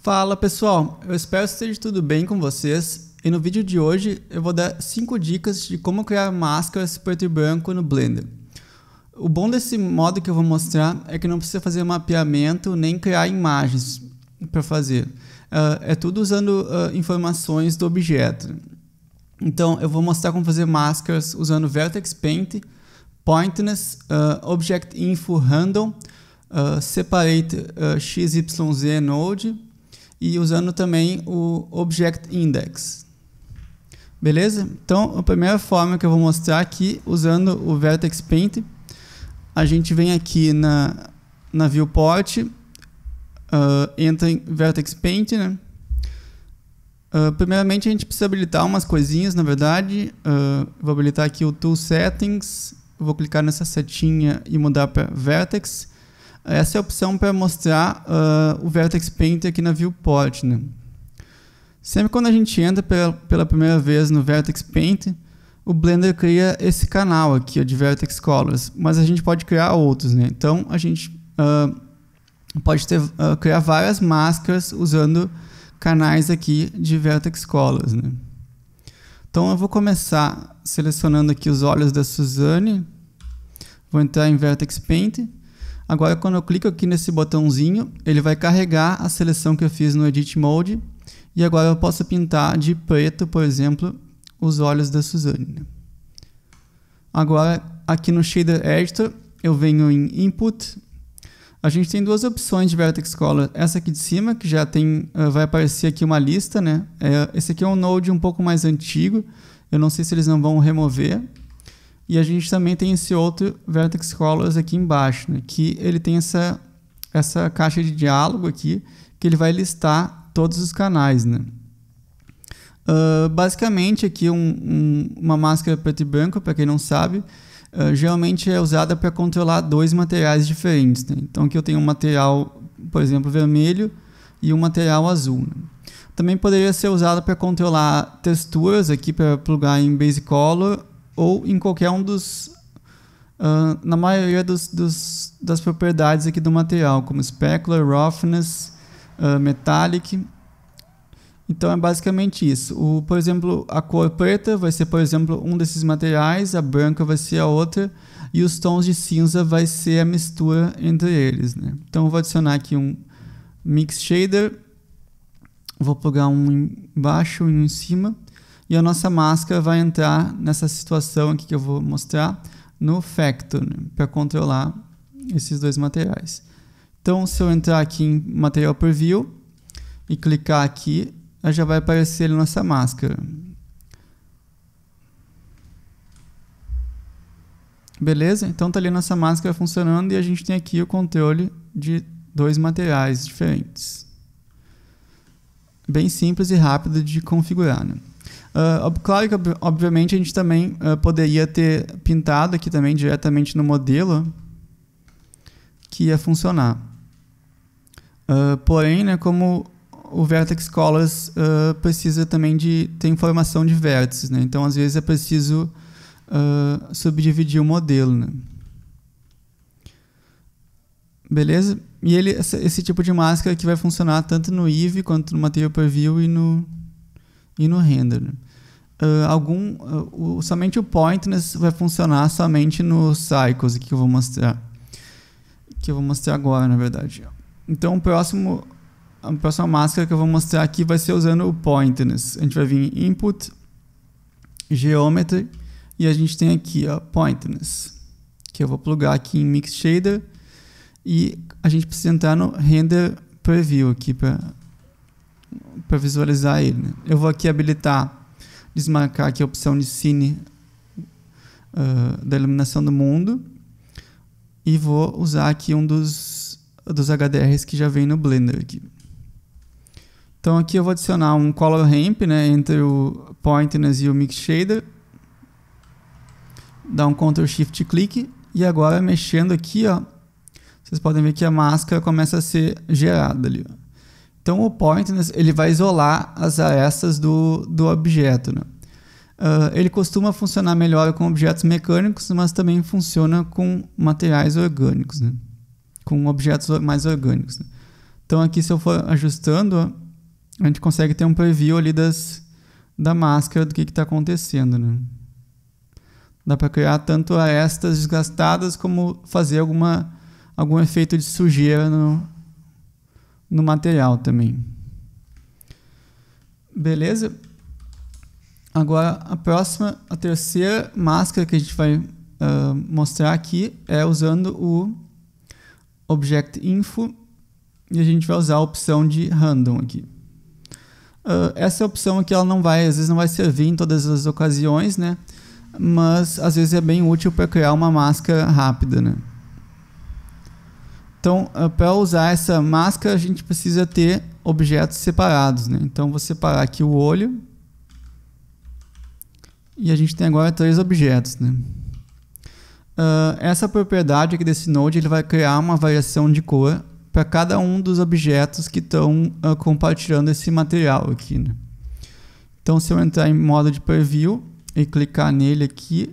Fala pessoal, eu espero que esteja tudo bem com vocês e no vídeo de hoje eu vou dar 5 dicas de como criar máscaras preto e branco no Blender. O bom desse modo que eu vou mostrar é que não precisa fazer mapeamento nem criar imagens para fazer. Uh, é tudo usando uh, informações do objeto. Então eu vou mostrar como fazer máscaras usando Vertex Paint, Pointness, uh, ah, Object Info Handle, Separate XYZ Node, e usando também o Object Index. Beleza? Então, a primeira forma que eu vou mostrar aqui, usando o Vertex Paint, a gente vem aqui na, na Viewport, uh, entra em Vertex Paint, né? Uh, primeiramente, a gente precisa habilitar umas coisinhas, na verdade. Uh, vou habilitar aqui o Tool Settings, vou clicar nessa setinha e mudar para Vertex. Essa é a opção para mostrar uh, o Vertex Painter aqui na Viewport. Né? Sempre quando a gente entra pela, pela primeira vez no Vertex Painter, o Blender cria esse canal aqui ó, de Vertex Colors, mas a gente pode criar outros. Né? Então, a gente uh, pode ter, uh, criar várias máscaras usando canais aqui de Vertex Colors. Né? Então, eu vou começar selecionando aqui os olhos da Suzane. Vou entrar em Vertex Painter Agora, quando eu clico aqui nesse botãozinho, ele vai carregar a seleção que eu fiz no Edit Mode. E agora eu posso pintar de preto, por exemplo, os olhos da Suzane. Agora, aqui no Shader Editor, eu venho em Input. A gente tem duas opções de Vertex Color. Essa aqui de cima, que já tem, eh, vai aparecer aqui uma lista, né? Eh, esse aqui é um node um pouco mais antigo. Eu não sei se eles não vão remover, e a gente também tem esse outro Vertex Colors aqui embaixo, né, que ele tem essa, essa caixa de diálogo aqui, que ele vai listar todos os canais. Né? Uh, basicamente, aqui um, um, uma máscara preto e branco, para quem não sabe, uh, geralmente é usada para controlar dois materiais diferentes. Né? Então, aqui eu tenho um material, por exemplo, vermelho e um material azul. Né? Também poderia ser usado para controlar texturas aqui, para plugar em Base Color ou em qualquer um dos. Uh, na maioria dos, dos, das propriedades aqui do material, como specular, roughness, uh, metallic. Então é basicamente isso. O, por exemplo, a cor preta vai ser, por exemplo, um desses materiais, a branca vai ser a outra, e os tons de cinza vai ser a mistura entre eles. Né? Então eu vou adicionar aqui um mix shader, vou plugar um embaixo e um em cima. E a nossa máscara vai entrar nessa situação aqui que eu vou mostrar no Factor, né, para controlar esses dois materiais. Então, se eu entrar aqui em Material Preview e clicar aqui, já vai aparecer a nossa máscara. Beleza? Então está ali nossa máscara funcionando e a gente tem aqui o controle de dois materiais diferentes. Bem simples e rápido de configurar. Né? Uh, claro que, obviamente, a gente também uh, poderia ter pintado aqui também diretamente no modelo que ia funcionar. Uh, porém, né, como o Vertex Colors precisa também de ter informação de vértices, né? então às vezes é preciso subdividir o modelo. Né? Beleza? E ele, esse tipo de máscara que vai funcionar tanto no Eve quanto no Material Preview e no, e no render. Né. Uh, algum, uh, o, somente o pointness vai funcionar somente nos cycles que eu vou mostrar. Que eu vou mostrar agora, na verdade. Então, o próximo, a próxima máscara que eu vou mostrar aqui vai ser usando o pointness. A gente vai vir em input, geometry, e a gente tem aqui, o pointness. Que eu vou plugar aqui em mix shader. E a gente precisa entrar no render preview aqui para visualizar ele. Né? Eu vou aqui habilitar desmarcar aqui a opção de Cine uh, da iluminação do mundo e vou usar aqui um dos, dos HDRs que já vem no Blender. Aqui. Então aqui eu vou adicionar um Color Ramp né, entre o pointness e o Mix Shader. Dá um Ctrl Shift clique e agora mexendo aqui, ó, vocês podem ver que a máscara começa a ser gerada ali. Ó. Então o pointness ele vai isolar as arestas do, do objeto. Né? Uh, ele costuma funcionar melhor com objetos mecânicos, mas também funciona com materiais orgânicos, né? com objetos mais orgânicos. Né? Então aqui se eu for ajustando, a gente consegue ter um preview ali das, da máscara do que está acontecendo. Né? Dá para criar tanto arestas desgastadas como fazer alguma, algum efeito de sujeira no, no material também. Beleza? Agora, a próxima, a terceira máscara que a gente vai uh, mostrar aqui é usando o Object Info e a gente vai usar a opção de Random aqui. Uh, essa opção aqui ela não vai, às vezes não vai servir em todas as ocasiões, né? Mas às vezes é bem útil para criar uma máscara rápida, né? Então, eh, para usar essa máscara, a gente precisa ter objetos separados. Né? Então, vou separar aqui o olho. E a gente tem agora três objetos. Né? Uh, essa propriedade aqui desse node ele vai criar uma variação de cor para cada um dos objetos que estão uh, ah, compartilhando esse material aqui. Né? Então, se eu entrar em modo de preview e clicar nele aqui,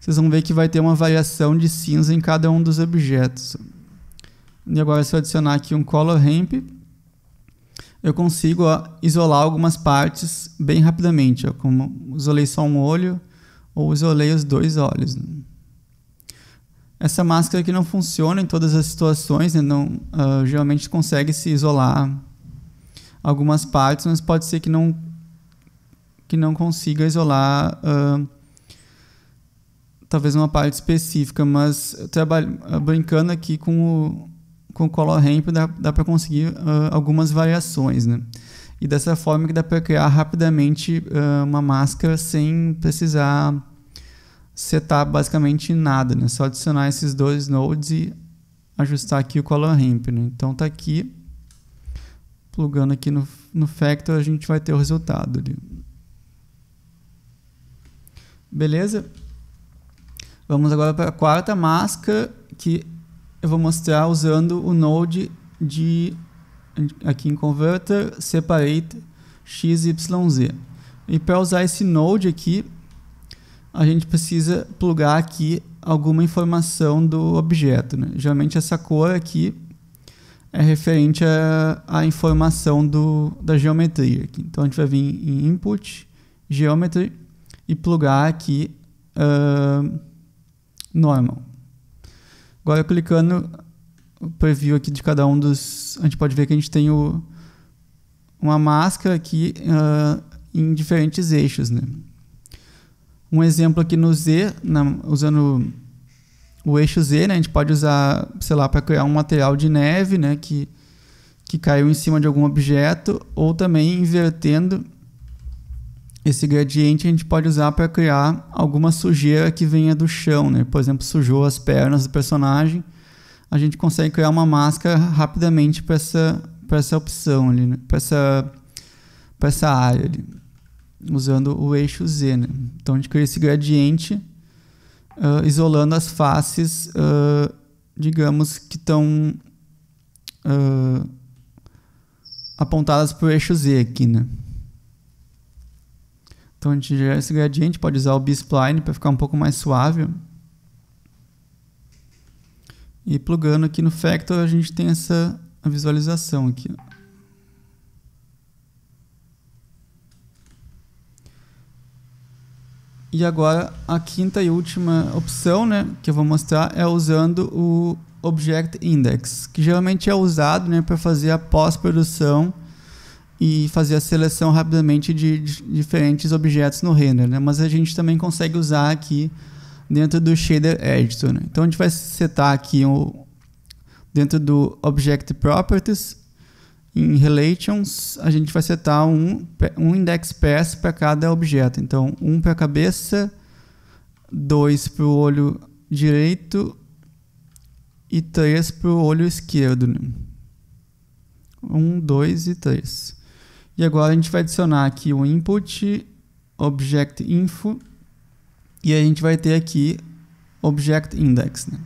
vocês vão ver que vai ter uma variação de cinza em cada um dos objetos. E agora, se eu adicionar aqui um color ramp, eu consigo ó, isolar algumas partes bem rapidamente. Ó, como isolei só um olho ou isolei os dois olhos. Essa máscara aqui não funciona em todas as situações, né? não, uh, geralmente consegue se isolar algumas partes, mas pode ser que não, que não consiga isolar uh, talvez uma parte específica, mas eu trabalho ah, brincando aqui com o, com o color ramp dá, dá para conseguir uh, algumas variações, né? E dessa forma que dá para criar rapidamente uh, uma máscara sem precisar setar basicamente nada, né? Só adicionar esses dois nodes e ajustar aqui o color ramp, né? Então tá aqui, plugando aqui no, no factor a gente vai ter o resultado ali. Beleza? Vamos agora para a quarta máscara que eu vou mostrar usando o node de aqui em converter separate xyz. E para usar esse node aqui, a gente precisa plugar aqui alguma informação do objeto. Né? Geralmente essa cor aqui é referente à informação do, da geometria. Aqui. Então a gente vai vir em input, geometry e plugar aqui uh, normal. Agora clicando o preview aqui de cada um dos, a gente pode ver que a gente tem o, uma máscara aqui uh, em diferentes eixos, né? Um exemplo aqui no Z, na, usando o eixo Z, né? A gente pode usar, sei lá, para criar um material de neve, né? Que, que caiu em cima de algum objeto ou também invertendo esse gradiente a gente pode usar para criar alguma sujeira que venha do chão, né? Por exemplo, sujou as pernas do personagem, a gente consegue criar uma máscara rapidamente para essa, para essa opção ali, né? para essa, para essa área ali, usando o eixo Z, né? Então a gente cria esse gradiente uh, isolando as faces, uh, digamos, que estão uh, ah, apontadas para o eixo Z aqui, né? Então a gente gera esse gradiente, pode usar o B-spline para ficar um pouco mais suave. E plugando aqui no Factor a gente tem essa visualização aqui. E agora a quinta e última opção né, que eu vou mostrar é usando o Object Index, que geralmente é usado né, para fazer a pós-produção e fazer a seleção rapidamente de, de diferentes objetos no render, né? Mas a gente também consegue usar aqui dentro do shader editor, né? Então a gente vai setar aqui o dentro do Object Properties em relations a gente vai setar um, um index Pass para cada objeto. Então, um para a cabeça, dois para o olho direito e três para o olho esquerdo. Né? Um, dois e três. E agora a gente vai adicionar aqui o input object info e a gente vai ter aqui object index. Né?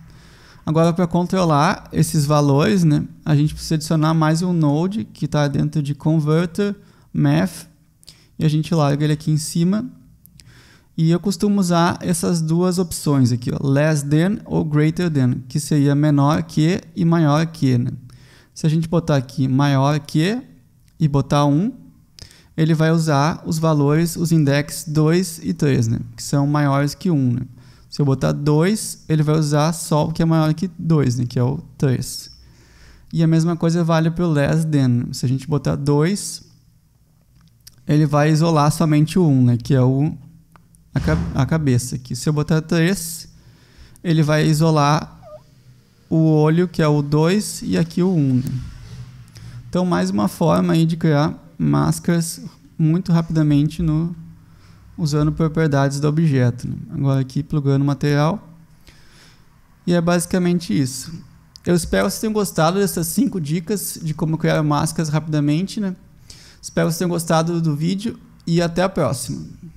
Agora para controlar esses valores, né, a gente precisa adicionar mais um node que está dentro de converter math e a gente larga ele aqui em cima. E eu costumo usar essas duas opções aqui, ó, less than ou greater than, que seria menor que e maior que. Né? Se a gente botar aqui maior que, e botar 1, ele vai usar os valores, os index 2 e 3, né? que são maiores que 1. Né? Se eu botar 2, ele vai usar só o que é maior que 2, né? que é o 3. E a mesma coisa vale para o less than. Se a gente botar 2, ele vai isolar somente o 1, né? que é o, a, a cabeça. Aqui. Se eu botar 3, ele vai isolar o olho, que é o 2, e aqui o 1. Né? Então, mais uma forma aí de criar máscaras muito rapidamente no, usando propriedades do objeto. Né? Agora aqui, plugando o material. E é basicamente isso. Eu espero que vocês tenham gostado dessas 5 dicas de como criar máscaras rapidamente. Né? Espero que vocês tenham gostado do vídeo e até a próxima.